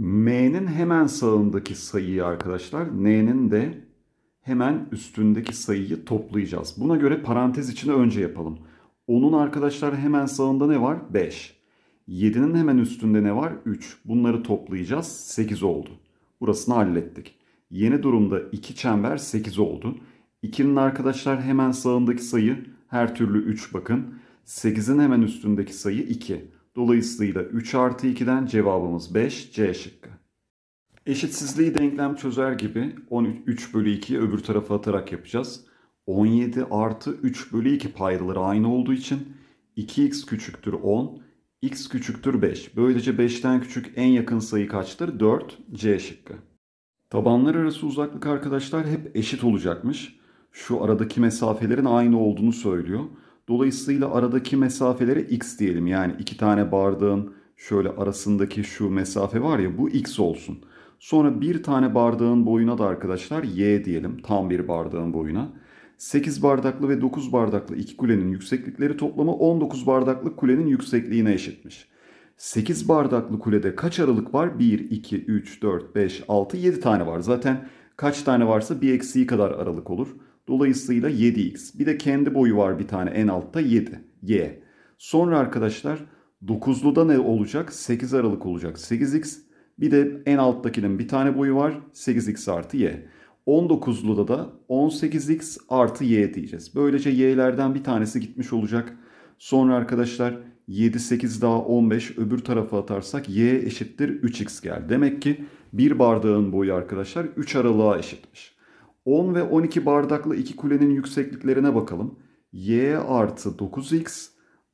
M'nin hemen sağındaki sayıyı arkadaşlar N'nin de hemen üstündeki sayıyı toplayacağız. Buna göre parantez içine önce yapalım. Onun arkadaşlar hemen sağında ne var? 5. 7'nin hemen üstünde ne var? 3. Bunları toplayacağız. 8 oldu. Burasını hallettik. Yeni durumda 2 çember 8 oldu. 2'nin arkadaşlar hemen sağındaki sayı her türlü 3 bakın. 8'in hemen üstündeki sayı 2. Dolayısıyla 3 artı 2'den cevabımız 5 C şıkkı. Eşitsizliği denklem çözer gibi 13 bölü 2'yi öbür tarafa atarak yapacağız. 17 artı 3 bölü 2 paydaları aynı olduğu için 2x küçüktür 10, x küçüktür 5. Böylece 5'ten küçük en yakın sayı kaçtır? 4 C şıkkı. Tabanlar arası uzaklık arkadaşlar hep eşit olacakmış. Şu aradaki mesafelerin aynı olduğunu söylüyor. Dolayısıyla aradaki mesafelere x diyelim. Yani iki tane bardağın şöyle arasındaki şu mesafe var ya bu x olsun. Sonra bir tane bardağın boyuna da arkadaşlar y diyelim. Tam bir bardağın boyuna. 8 bardaklı ve 9 bardaklı iki kulenin yükseklikleri toplamı 19 bardaklı kulenin yüksekliğine eşitmiş. 8 bardaklı kulede kaç aralık var? 1, 2, 3, 4, 5, 6, 7 tane var. Zaten kaç tane varsa bir eksiği kadar aralık olur. Dolayısıyla 7x. Bir de kendi boyu var bir tane en altta 7. Y. Sonra arkadaşlar 9'luda ne olacak? 8 Aralık olacak. 8x. Bir de en alttakinin bir tane boyu var. 8x artı y. 19'luda da 18x artı y diyeceğiz. Böylece y'lerden bir tanesi gitmiş olacak. Sonra arkadaşlar 7, 8 daha 15 öbür tarafa atarsak y eşittir 3x gel. Demek ki bir bardağın boyu arkadaşlar 3 aralığa eşitmiş. 10 ve 12 bardaklı iki kulenin yüksekliklerine bakalım. Y artı 9x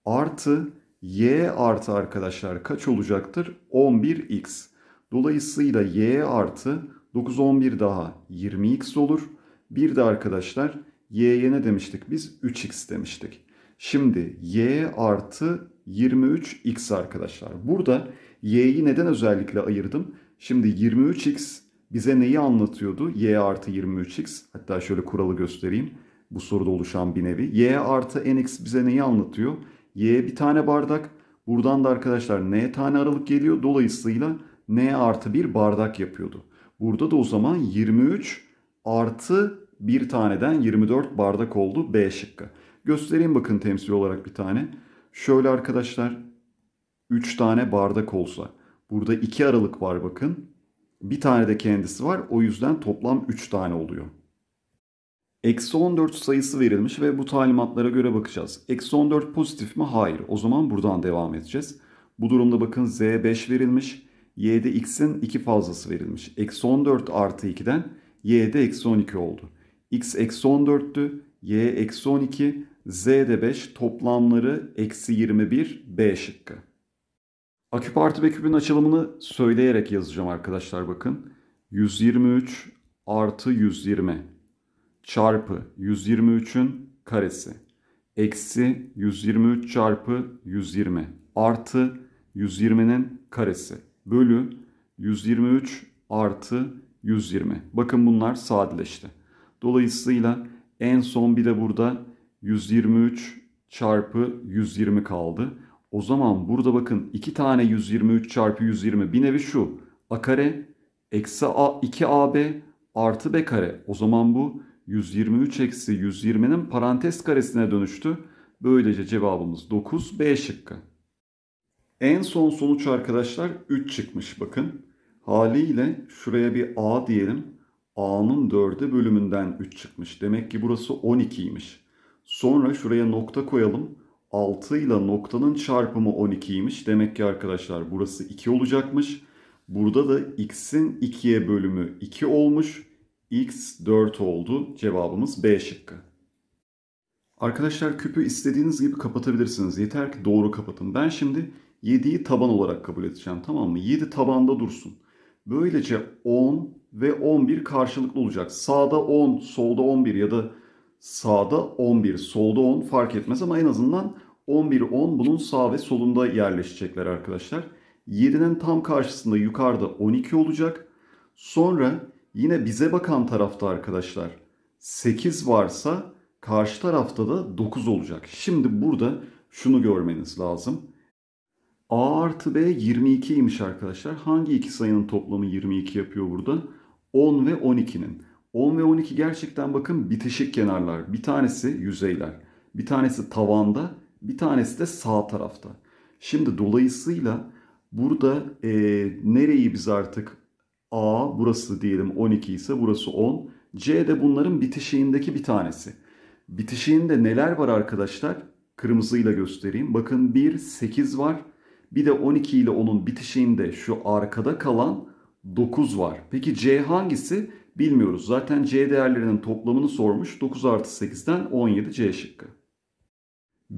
artı y artı arkadaşlar kaç olacaktır? 11x. Dolayısıyla y artı 9 11 daha 20x olur. Bir de arkadaşlar y'ye ne demiştik biz? 3x demiştik. Şimdi y artı 23x arkadaşlar. Burada y'yi neden özellikle ayırdım? Şimdi 23x bize neyi anlatıyordu? y artı 23x hatta şöyle kuralı göstereyim. Bu soruda oluşan bir nevi. y artı nx bize neyi anlatıyor? y bir tane bardak. Buradan da arkadaşlar n tane aralık geliyor. Dolayısıyla n artı bir bardak yapıyordu. Burada da o zaman 23 artı bir taneden 24 bardak oldu B şıkkı. Göstereyim bakın temsil olarak bir tane. Şöyle arkadaşlar 3 tane bardak olsa. Burada 2 aralık var bakın. Bir tane de kendisi var. O yüzden toplam 3 tane oluyor. Eksi 14 sayısı verilmiş ve bu talimatlara göre bakacağız. Eksi 14 pozitif mi? Hayır. O zaman buradan devam edeceğiz. Bu durumda bakın z 5 verilmiş. y'de x'in 2 fazlası verilmiş. Eksi 14 artı 2'den y'de eksi 12 oldu. x eksi 14'tü. y eksi 12. z de 5. Toplamları eksi 21 b şıkkı. Akü parti ve küpün açılımını söyleyerek yazacağım arkadaşlar bakın. 123 artı 120 çarpı 123'ün karesi. Eksi 123 çarpı 120 artı 120'nin karesi bölü 123 artı 120. Bakın bunlar sadeleşti. Dolayısıyla en son bir de burada 123 çarpı 120 kaldı. O zaman burada bakın 2 tane 123 çarpı 120 bir nevi şu. A kare eksi A 2AB artı B kare. O zaman bu 123 eksi 120'nin parantez karesine dönüştü. Böylece cevabımız 9 B şıkkı. En son sonuç arkadaşlar 3 çıkmış bakın. Haliyle şuraya bir A diyelim. A'nın 4'e bölümünden 3 çıkmış. Demek ki burası 12'ymiş. Sonra şuraya nokta koyalım. 6 ile noktanın çarpımı 12'ymiş. Demek ki arkadaşlar burası 2 olacakmış. Burada da x'in 2'ye bölümü 2 olmuş. x 4 oldu. Cevabımız B şıkkı. Arkadaşlar küpü istediğiniz gibi kapatabilirsiniz. Yeter ki doğru kapatın. Ben şimdi 7'yi taban olarak kabul edeceğim tamam mı? 7 tabanda dursun. Böylece 10 ve 11 karşılıklı olacak. Sağda 10, solda 11 ya da sağda 11, solda 10 fark etmez ama en azından 11, 10 bunun sağ ve solunda yerleşecekler arkadaşlar. 7'nin tam karşısında yukarıda 12 olacak. Sonra yine bize bakan tarafta arkadaşlar 8 varsa karşı tarafta da 9 olacak. Şimdi burada şunu görmeniz lazım. A artı B 22'ymiş arkadaşlar. Hangi iki sayının toplamı 22 yapıyor burada? 10 ve 12'nin. 10 ve 12 gerçekten bakın bitişik kenarlar. Bir tanesi yüzeyler. Bir tanesi tavanda, bir tanesi de sağ tarafta. Şimdi dolayısıyla burada e, nereyi biz artık A burası diyelim 12 ise burası 10. C de bunların bitişiğindeki bir tanesi. Bitişiğinde neler var arkadaşlar? Kırmızıyla göstereyim. Bakın 1, 8 var. Bir de 12 ile 10'un bitişiğinde şu arkada kalan 9 var. Peki C hangisi? Bilmiyoruz. Zaten C değerlerinin toplamını sormuş. 9 artı 8'den 17 C şıkkı.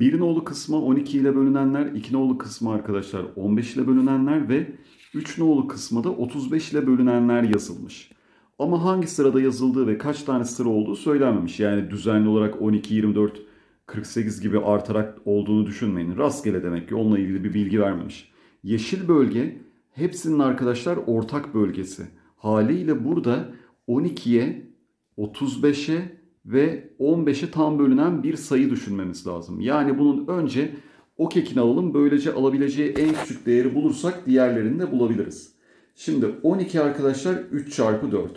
1 nolu kısma 12 ile bölünenler, 2 nolu kısma arkadaşlar 15 ile bölünenler ve 3 nolu kısma da 35 ile bölünenler yazılmış. Ama hangi sırada yazıldığı ve kaç tane sıra olduğu söylenmemiş. Yani düzenli olarak 12, 24, 48 gibi artarak olduğunu düşünmeyin. Rastgele demek ki onunla ilgili bir bilgi vermemiş. Yeşil bölge hepsinin arkadaşlar ortak bölgesi. Haliyle burada 12'ye, 35'e ve 15'i tam bölünen bir sayı düşünmemiz lazım. Yani bunun önce o kekini alalım. Böylece alabileceği en küçük değeri bulursak diğerlerini de bulabiliriz. Şimdi 12 arkadaşlar 3 çarpı 4.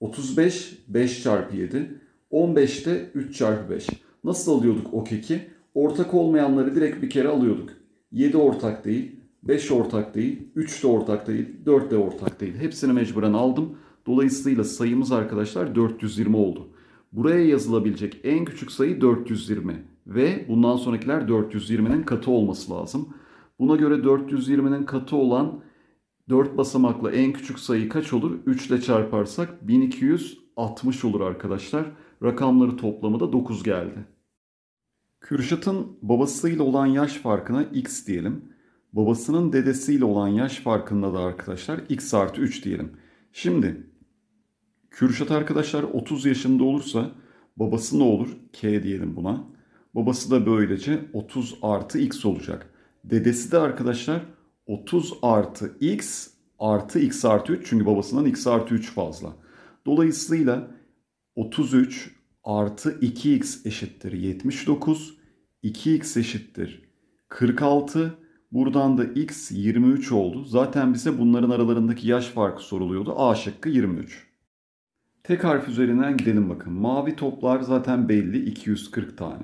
35 5 çarpı 7. 15 de 3 çarpı 5. Nasıl alıyorduk o keki? Ortak olmayanları direkt bir kere alıyorduk. 7 ortak değil, 5 ortak değil, 3 de ortak değil, 4 de ortak değil. Hepsini mecburen aldım. Dolayısıyla sayımız arkadaşlar 420 oldu. Buraya yazılabilecek en küçük sayı 420 ve bundan sonrakiler 420'nin katı olması lazım. Buna göre 420'nin katı olan 4 basamaklı en küçük sayı kaç olur? 3 ile çarparsak 1260 olur arkadaşlar. Rakamları toplamı da 9 geldi. Kürşat'ın babasıyla olan yaş farkına x diyelim. Babasının dedesiyle olan yaş farkında da arkadaşlar x artı 3 diyelim. Şimdi Kürşat arkadaşlar 30 yaşında olursa babası ne olur? K diyelim buna. Babası da böylece 30 artı x olacak. Dedesi de arkadaşlar 30 artı x artı x artı 3 çünkü babasından x artı 3 fazla. Dolayısıyla 33 artı 2x eşittir 79. 2x eşittir 46. Buradan da x 23 oldu. Zaten bize bunların aralarındaki yaş farkı soruluyordu. A şıkkı 23. Tek harf üzerinden gidelim bakın. Mavi toplar zaten belli 240 tane.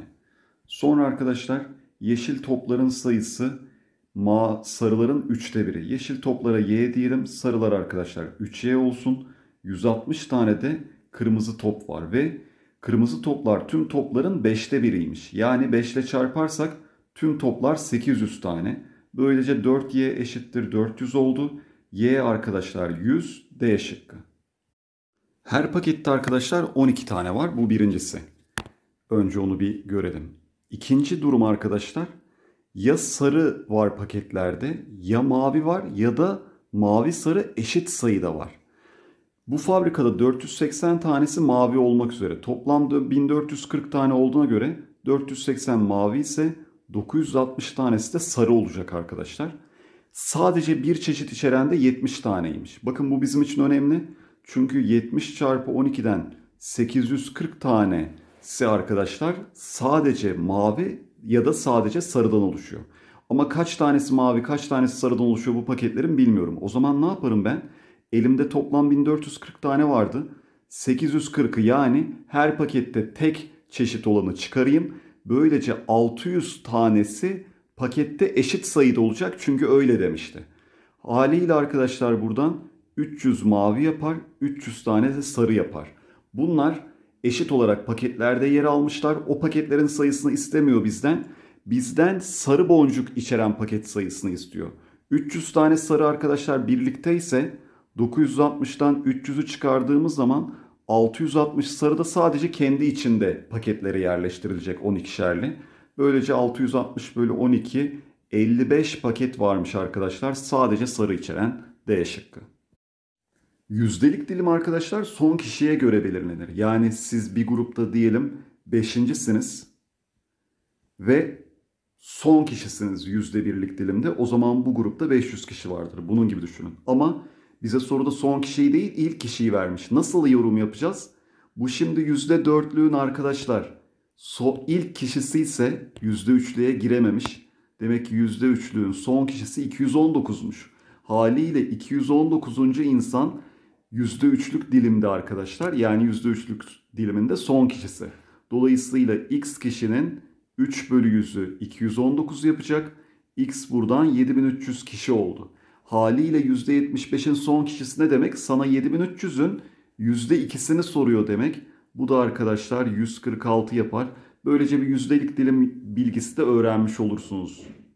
Sonra arkadaşlar yeşil topların sayısı ma sarıların 3'te biri. Yeşil toplara y diyelim. Sarılar arkadaşlar 3y olsun. 160 tane de kırmızı top var ve kırmızı toplar tüm topların 5'te biriymiş. Yani 5 ile çarparsak tüm toplar 800 tane. Böylece 4y eşittir 400 oldu. y arkadaşlar 100 d şıkkı. Her pakette arkadaşlar 12 tane var. Bu birincisi. Önce onu bir görelim. İkinci durum arkadaşlar ya sarı var paketlerde ya mavi var ya da mavi sarı eşit sayıda var. Bu fabrikada 480 tanesi mavi olmak üzere toplamda 1440 tane olduğuna göre 480 mavi ise 960 tanesi de sarı olacak arkadaşlar. Sadece bir çeşit içeren de 70 taneymiş. Bakın bu bizim için önemli. Çünkü 70 çarpı 12'den 840 tane ise arkadaşlar sadece mavi ya da sadece sarıdan oluşuyor. Ama kaç tanesi mavi kaç tanesi sarıdan oluşuyor bu paketlerin bilmiyorum. O zaman ne yaparım ben? Elimde toplam 1440 tane vardı. 840'ı yani her pakette tek çeşit olanı çıkarayım. Böylece 600 tanesi pakette eşit sayıda olacak çünkü öyle demişti. Haliyle arkadaşlar buradan 300 mavi yapar, 300 tane de sarı yapar. Bunlar eşit olarak paketlerde yer almışlar. O paketlerin sayısını istemiyor bizden. Bizden sarı boncuk içeren paket sayısını istiyor. 300 tane sarı arkadaşlar birlikte ise 960'tan 300'ü çıkardığımız zaman 660 sarı da sadece kendi içinde paketlere yerleştirilecek 12'şerli. Böylece 660 bölü 12 55 paket varmış arkadaşlar sadece sarı içeren D şıkkı. Yüzdelik dilim arkadaşlar son kişiye göre belirlenir. Yani siz bir grupta diyelim beşincisiniz ve son kişisiniz yüzde birlik dilimde. O zaman bu grupta 500 kişi vardır. Bunun gibi düşünün. Ama bize soruda son kişiyi değil ilk kişiyi vermiş. Nasıl yorum yapacağız? Bu şimdi yüzde dörtlüğün arkadaşlar so ilk kişisi ise yüzde üçlüğe girememiş. Demek ki yüzde üçlüğün son kişisi 219'muş. Haliyle 219. insan %3'lük dilimde arkadaşlar. Yani %3'lük diliminde son kişisi. Dolayısıyla x kişinin 3 bölü 100'ü 219 yapacak. X buradan 7300 kişi oldu. Haliyle %75'in son kişisi ne demek? Sana 7300'ün %2'sini soruyor demek. Bu da arkadaşlar 146 yapar. Böylece bir yüzdelik dilim bilgisi de öğrenmiş olursunuz.